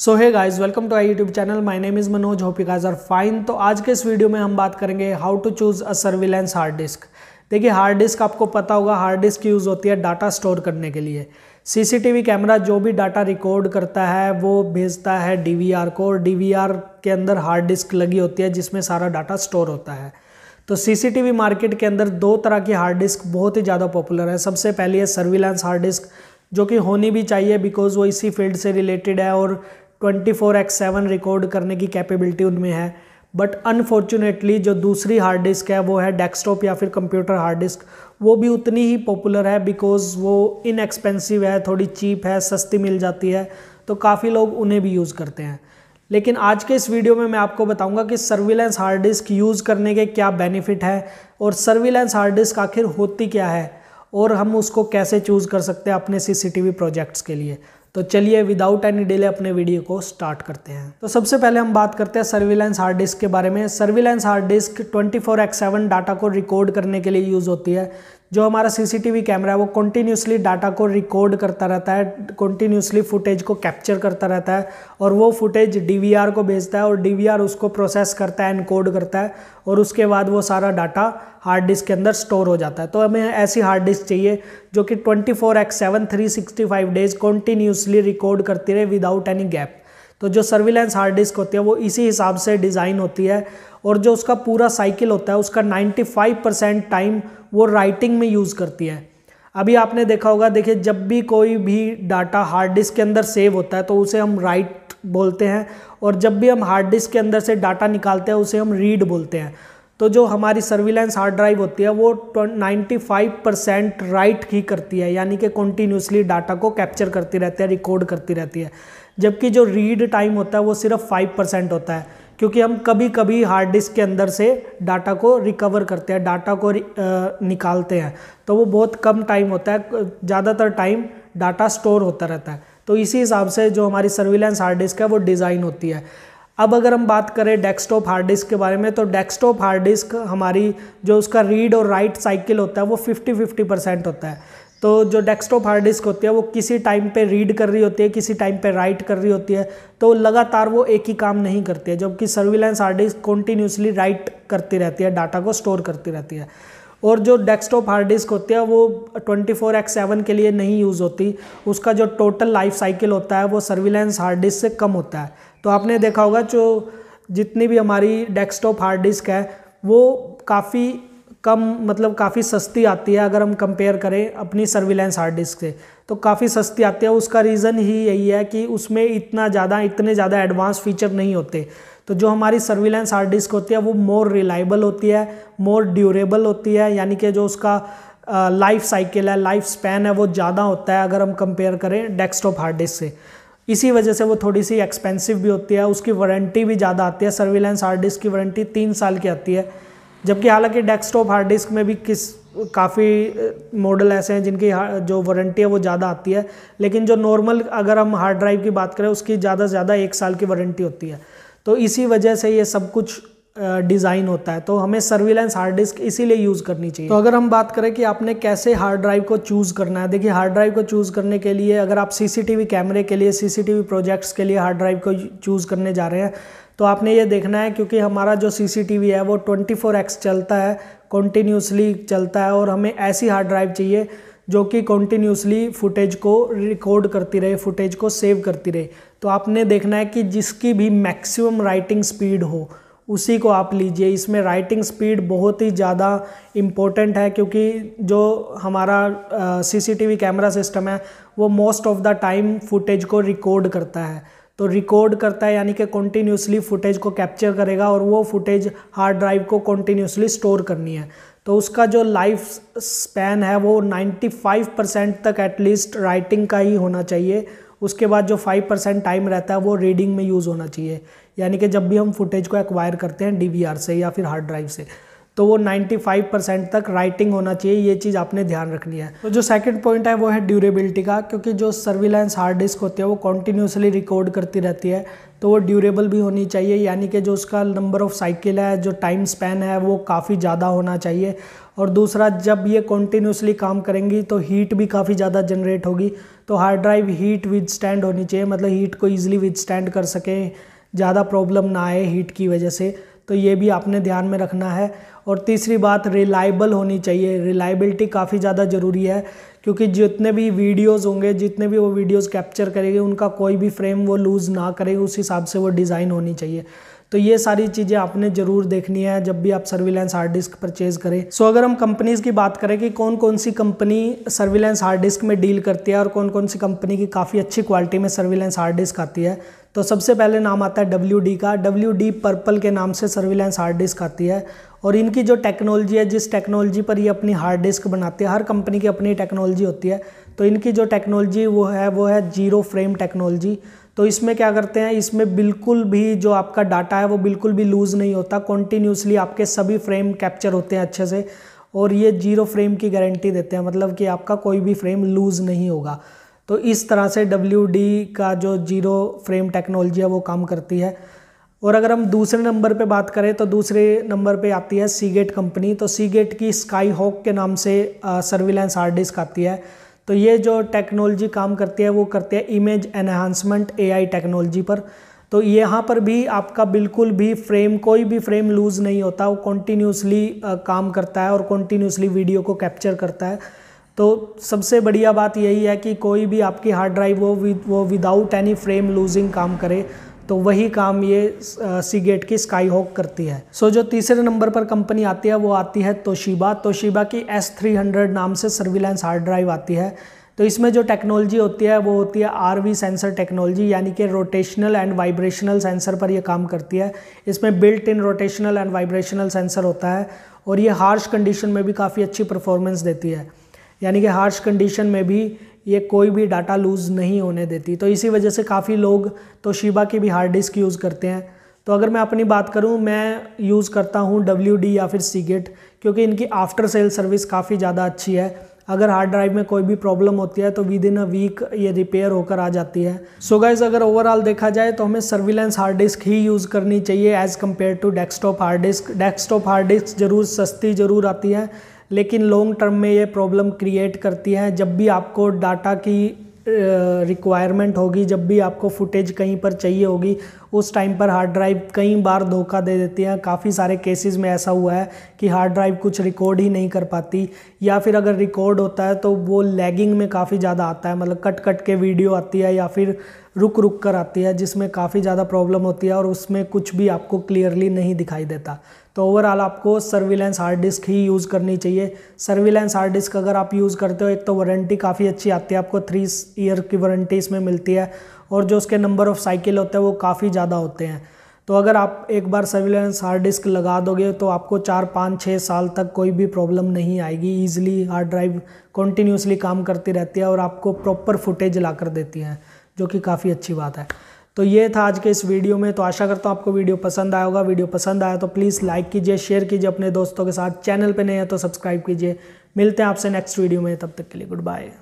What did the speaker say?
so hi guys welcome to I YouTube channel my name is Manoj hope you guys are fine तो आज के इस video में हम बात करेंगे how to choose a surveillance hard disk देखिए हार्ड डिस्क आपको पता होगा हार्ड डिस्क यूज़ होती है डाटा स्टोर करने के लिए सीसीटीवी कैमरा जो भी डाटा रिकॉर्ड करता है वो भेजता है आर को और आर के अंदर हार्ड डिस्क लगी होती है जिसमें सारा डाटा स्टोर होता है तो सीसीटीवी मार्केट के अंदर दो तरह की हार्ड डिस्क बहुत ही ज़्यादा पॉपुलर है सबसे पहली है सर्विलेंस हार्ड डिस्क जो कि होनी भी चाहिए बिकॉज वो इसी फील्ड से रिलेटेड है और twenty four x seven record करने की कैपेबिलिटी उनमें है बट अनफॉर्चुनेटली जो दूसरी हार्ड डिस्क है वो है डेस्कटॉप या फिर कंप्यूटर हार्ड डिस्क वो भी उतनी ही पॉपुलर है बिकॉज वो इनएक्सपेंसिव है थोड़ी चीप है सस्ती मिल जाती है तो काफ़ी लोग उन्हें भी यूज़ करते हैं लेकिन आज के इस वीडियो में मैं आपको बताऊंगा कि सर्विलेंस हार्ड डिस्क यूज़ करने के क्या बेनिफिट है और सर्विलेंस हार्ड डिस्क आखिर होती क्या है और हम उसको कैसे चूज़ कर सकते हैं अपने सीसीटीवी प्रोजेक्ट्स के लिए तो चलिए विदाउट एनी डिले अपने वीडियो को स्टार्ट करते हैं तो सबसे पहले हम बात करते हैं सर्विलेंस हार्ड डिस्क के बारे में surveillance hard disk twenty four x seven data को रिकॉर्ड करने के लिए यूज़ होती है जो हमारा सीसीटीवी कैमरा है वो कंटिन्यूसली डाटा को रिकॉर्ड करता रहता है कंटिन्यूसली फुटेज को कैप्चर करता रहता है और वो फुटेज डीवीआर को भेजता है और डीवीआर उसको प्रोसेस करता है एनकोड करता है और उसके बाद वो सारा डाटा हार्ड डिस्क के अंदर स्टोर हो जाता है तो हमें ऐसी हार्ड डिस्क चाहिए जो कि twenty four x seven three sixty five days continuously record करती रहे विदाउट एनी गैप तो जो सर्विलेंस हार्ड डिस्क होती है वो इसी हिसाब से डिज़ाइन होती है और जो उसका पूरा साइकिल होता है उसका 95 परसेंट टाइम वो राइटिंग में यूज़ करती है अभी आपने देखा होगा देखिए जब भी कोई भी डाटा हार्ड डिस्क के अंदर सेव होता है तो उसे हम राइट बोलते हैं और जब भी हम हार्ड डिस्क के अंदर से डाटा निकालते हैं उसे हम रीड बोलते हैं तो जो हमारी सर्विलेंस हार्ड ड्राइव होती है वो 95 परसेंट राइट ही करती है यानी कि कॉन्टीन्यूसली डाटा को कैप्चर करती रहती है रिकॉर्ड करती रहती है जबकि जो रीड टाइम होता है वो सिर्फ फाइव परसेंट होता है क्योंकि हम कभी कभी हार्ड डिस्क के अंदर से डाटा को रिकवर करते हैं डाटा को निकालते हैं तो वो बहुत कम टाइम होता है ज़्यादातर टाइम डाटा स्टोर होता रहता है तो इसी हिसाब से जो हमारी सर्विलेंस हार्ड डिस्क है वो डिज़ाइन होती है अब अगर हम बात करें डेस्कटॉप हार्ड डिस्क के बारे में तो डेस्कटॉप हार्ड डिस्क हमारी जो उसका रीड और राइट साइकिल होता है वो 50 50 परसेंट होता है तो जो डेस्कटॉप हार्ड डिस्क होती है वो किसी टाइम पे रीड कर रही होती है किसी टाइम पे राइट कर रही होती है तो लगातार वो एक ही काम नहीं करती है जबकि surveillance hard disk continuously write करती रहती है डाटा को स्टोर करती रहती है और जो डेस्कटॉप हार्ड डिस्क होती है वो ट्वेंटी एक्स सेवन के लिए नहीं यूज़ होती उसका जो टोटल लाइफ साइकिल होता है वो सर्विलेंस हार्ड डिस्क से कम होता है तो आपने देखा होगा जो जितनी भी हमारी डेस्कटॉप हार्ड डिस्क है वो काफ़ी कम मतलब काफ़ी सस्ती आती है अगर हम कंपेयर करें अपनी सर्विलेंस हार्ड डिस्क से तो काफ़ी सस्ती आती है उसका रीज़न ही यही है कि उसमें इतना ज़्यादा इतने ज़्यादा एडवांस फीचर नहीं होते तो जो हमारी सर्विलेंस हार्ड डिस्क होती है वो मोर रिलायबल होती है मोर ड्यूरेबल होती है यानी कि जो उसका लाइफ साइकिल है लाइफ स्पैन है वो ज़्यादा होता है अगर हम कंपेयर करें डेस्कटॉप हार्ड डिस्क से इसी वजह से वो थोड़ी सी एक्सपेंसिव भी होती है उसकी वारंटी भी ज़्यादा आती है सर्विलेंस हार्ड डिस्क की वारंटी तीन साल की आती है जबकि हालांकि डेस्कटॉप हार्ड डिस्क में भी किस काफ़ी मॉडल ऐसे हैं जिनकी जो वारंटी है वो ज़्यादा आती है लेकिन जो नॉर्मल अगर हम हार्ड ड्राइव की बात करें उसकी ज़्यादा से ज़्यादा एक साल की वारंटी होती है तो इसी वजह से ये सब कुछ डिज़ाइन होता है तो हमें सर्विलेंस हार्ड डिस्क इसीलिए यूज़ करनी चाहिए तो अगर हम बात करें कि आपने कैसे हार्ड ड्राइव को चूज़ करना है देखिए हार्ड ड्राइव को चूज़ करने के लिए अगर आप सीसीटीवी कैमरे के लिए सीसीटीवी प्रोजेक्ट्स के लिए हार्ड ड्राइव को चूज़ करने जा रहे हैं तो आपने ये देखना है क्योंकि हमारा जो सी है वो ट्वेंटी चलता है कॉन्टीन्यूसली चलता है और हमें ऐसी हार्ड ड्राइव चाहिए जो कि कॉन्टीन्यूसली फुटेज को रिकॉर्ड करती रहे फुटेज को सेव करती रहे तो आपने देखना है कि जिसकी भी मैक्सिमम राइटिंग स्पीड हो उसी को आप लीजिए इसमें राइटिंग स्पीड बहुत ही ज़्यादा इम्पोर्टेंट है क्योंकि जो हमारा सीसीटीवी कैमरा सिस्टम है वो most of the time footage को रिकॉर्ड करता है तो रिकॉर्ड करता है यानी कि कॉन्टीन्यूसली फुटेज को कैप्चर करेगा और वो फुटेज हार्ड ड्राइव को कॉन्टीन्यूसली स्टोर करनी है तो उसका जो लाइफ स्पैन है वो 95 परसेंट तक एटलीस्ट राइटिंग का ही होना चाहिए उसके बाद जो फाइव परसेंट टाइम रहता है वो रीडिंग में यूज़ होना चाहिए यानी कि जब भी हम फुटेज को एक्वायर करते हैं डी से या फिर हार्ड ड्राइव से तो वो 95 परसेंट तक राइटिंग होना चाहिए ये चीज़ आपने ध्यान रखनी है तो जो सेकंड पॉइंट है वो है ड्यूरेबिलिटी का क्योंकि जो सर्विलेंस हार्ड डिस्क होती है वो कॉन्टीन्यूसली रिकॉर्ड करती रहती है तो वो ड्यूरेबल भी होनी चाहिए यानी कि जो उसका नंबर ऑफ साइकिल है जो टाइम स्पेन है वो काफ़ी ज़्यादा होना चाहिए और दूसरा जब ये कॉन्टीन्यूसली काम करेंगी तो हीट भी काफ़ी ज़्यादा जनरेट होगी तो hard drive heat withstand होनी चाहिए मतलब हीट को ईजिली विद स्टैंड कर सकें ज़्यादा प्रॉब्लम ना आए हीट की वजह से तो ये भी आपने ध्यान में रखना है और तीसरी बात रिलायबल होनी चाहिए रिलायबिलिटी काफ़ी ज़्यादा ज़रूरी है क्योंकि जितने भी वीडियोस होंगे जितने भी वो वीडियोस कैप्चर करेंगे उनका कोई भी फ्रेम वो लूज़ ना करें उस हिसाब से वो डिज़ाइन होनी चाहिए तो ये सारी चीज़ें आपने ज़रूर देखनी है जब भी आप सर्विलेंस हार्ड डिस्क परचेज करें सो अगर हम कंपनीज़ की बात करें कि कौन कौन सी कंपनी सर्विलेंस हार्ड डिस्क में डील करती है और कौन कौन सी कंपनी की काफ़ी अच्छी क्वालिटी में सर्विलेंस हार्ड डिस्क आती है तो सबसे पहले नाम आता है डब्ल्यू डी का डब्ल्यू डी पर्पल के नाम से सर्विलेंस हार्ड डिस्क आती है और इनकी जो टेक्नोलॉजी है जिस टेक्नोलॉजी पर ये अपनी हार्ड डिस्क बनाती है हर कंपनी की अपनी टेक्नोलॉजी होती है तो इनकी जो टेक्नोलॉजी वो है वो है जीरो फ्रेम टेक्नोलॉजी तो इसमें क्या करते हैं इसमें बिल्कुल भी जो आपका डाटा है वो बिल्कुल भी लूज़ नहीं होता कॉन्टीन्यूसली आपके सभी फ्रेम कैप्चर होते हैं अच्छे से और ये जीरो फ्रेम की गारंटी देते हैं मतलब कि आपका कोई भी फ्रेम लूज़ नहीं होगा तो इस तरह से डब्ल्यू का जो जीरो फ्रेम टेक्नोलॉजी है वो काम करती है और अगर हम दूसरे नंबर पे बात करें तो दूसरे नंबर पे आती है सीगेट कंपनी तो सीगेट की स्काई हॉक के नाम से सर्विलेंस हार्ड डिस्क आती है तो ये जो टेक्नोलॉजी काम करती है वो करती है इमेज एनहांसमेंट एआई टेक्नोलॉजी पर तो यहाँ पर भी आपका बिल्कुल भी फ्रेम कोई भी फ्रेम लूज़ नहीं होता वो कॉन्टीन्यूसली काम करता है और कॉन्टीन्यूसली वीडियो को कैप्चर करता है तो सबसे बढ़िया बात यही है कि कोई भी आपकी हार्ड ड्राइव वो वो विदाउट एनी फ्रेम लूजिंग काम करे तो वही काम ये सी गेट की स्काई हॉक करती है सो जो तीसरे नंबर पर कंपनी आती है वो आती है तोशिबा तोशिबा की एस थ्री हंड्रेड नाम से सर्विलांस हार्ड ड्राइव आती है तो इसमें जो टेक्नोलॉजी होती है वो होती है आर वी सेंसर टेक्नोलॉजी यानी कि रोटेशनल एंड वाइब्रेशनल सेंसर पर यह काम करती है इसमें built in rotational and vibrational sensor होता है और ये हार्श कंडीशन में भी काफ़ी अच्छी परफॉर्मेंस देती है यानी कि हार्श कंडीशन में भी ये कोई भी डाटा लूज़ नहीं होने देती तो इसी वजह से काफ़ी लोग तो शिबा की भी हार्ड डिस्क यूज़ करते हैं तो अगर मैं अपनी बात करूं मैं यूज़ करता हूं डब्ल्यू या फिर सीगेट क्योंकि इनकी आफ्टर सेल सर्विस काफ़ी ज़्यादा अच्छी है अगर हार्ड ड्राइव में कोई भी प्रॉब्लम होती है तो विद इन अ वीक ये रिपेयर होकर आ जाती है सो so गाइज अगर ओवरऑल देखा जाए तो हमें सर्विलेंस हार्ड डिस्क ही यूज़ करनी चाहिए as compare to desktop hard disk desktop hard disk ज़रूर सस्ती ज़रूर आती है लेकिन लॉन्ग टर्म में ये प्रॉब्लम क्रिएट करती है जब भी आपको डाटा की रिक्वायरमेंट होगी जब भी आपको फुटेज कहीं पर चाहिए होगी उस टाइम पर हार्ड ड्राइव कई बार धोखा दे देती है काफ़ी सारे केसेस में ऐसा हुआ है कि हार्ड ड्राइव कुछ रिकॉर्ड ही नहीं कर पाती या फिर अगर रिकॉर्ड होता है तो वो लैगिंग में काफ़ी ज़्यादा आता है मतलब कट कट के वीडियो आती है या फिर रुक रुक कर आती है जिसमें काफ़ी ज़्यादा प्रॉब्लम होती है और उसमें कुछ भी आपको क्लियरली नहीं दिखाई देता तो ओवरऑल आपको सर्विलेंस हार्ड डिस्क ही यूज़ करनी चाहिए सर्विलेंस हार्ड डिस्क अगर आप यूज़ करते हो एक तो वारंटी काफ़ी अच्छी आती है आपको थ्री ईयर की वारंटी इसमें मिलती है और जो उसके नंबर ऑफ साइकिल होते हैं वो काफ़ी ज़्यादा होते हैं तो अगर आप एक बार सर्विलेंस हार्ड डिस्क लगा दोगे तो आपको चार पाँच छः साल तक कोई भी प्रॉब्लम नहीं आएगी ईजिली हार्ड ड्राइव कॉन्टीन्यूसली काम करती रहती है और आपको प्रॉपर फुटेज ला कर देती हैं जो कि काफ़ी अच्छी बात है तो ये था आज के इस वीडियो में तो आशा करता हूँ आपको वीडियो पसंद आया होगा वीडियो पसंद आया तो प्लीज़ लाइक कीजिए शेयर कीजिए अपने दोस्तों के साथ चैनल पर नहीं है तो सब्सक्राइब कीजिए मिलते हैं आपसे नेक्स्ट वीडियो में तब तक के लिए गुड बाय